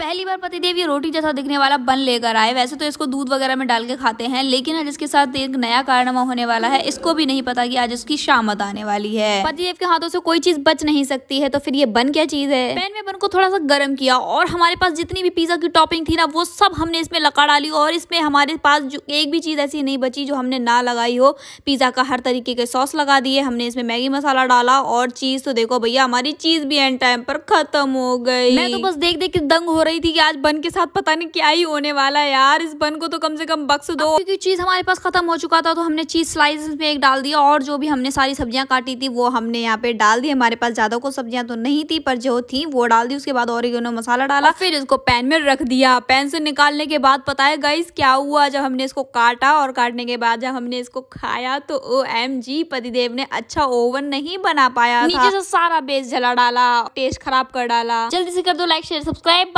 पहली बार पतिदेव ये रोटी जैसा दिखने वाला बन लेकर आए वैसे तो इसको दूध वगैरह में डाल के खाते हैं लेकिन आज इसके साथ एक नया कारनामा होने वाला है इसको भी नहीं पता कि आज इसकी शामत आने वाली है पतिदेव के हाथों से कोई चीज बच नहीं सकती है तो फिर ये बन क्या चीज है पैन में बन को थोड़ा सा गर्म किया और हमारे पास जितनी भी पिज्जा की टॉपिंग थी ना वो सब हमने इसमें लगा डाली और इसमें हमारे पास जो एक भी चीज ऐसी नहीं बची जो हमने ना लगाई हो पिज्जा का हर तरीके के सॉस लगा दिए हमने इसमें मैगी मसाला डाला और चीज तो देखो भैया हमारी चीज भी एंड टाइम पर खत्म हो गई मैं तो बस देख देख के दंग हो रही रही थी कि आज बन के साथ पता नहीं क्या ही होने वाला है यार इस बन को तो कम से कम बक्स दो क्योंकि चीज़ हमारे पास खत्म हो चुका था तो हमने चीज़ स्लाइस में एक डाल दिया और जो भी हमने सारी सब्जियां काटी थी वो हमने यहाँ पे डाल दी हमारे पास ज़्यादा को सब्जियां तो नहीं थी पर जो थी वो डाल दी उसके बाद और मसाला डाला फिर इसको पैन में रख दिया पैन से निकालने के बाद पता है गाइस क्या हुआ जब हमने इसको काटा और काटने के बाद जब हमने इसको खाया तो ओ एम जी पतिदेव ने अच्छा ओवन नहीं बना पाया नीचे से सारा बेस जला डाला टेस्ट खराब कर डाला जल्दी से कर दो लाइक शेयर सब्सक्राइब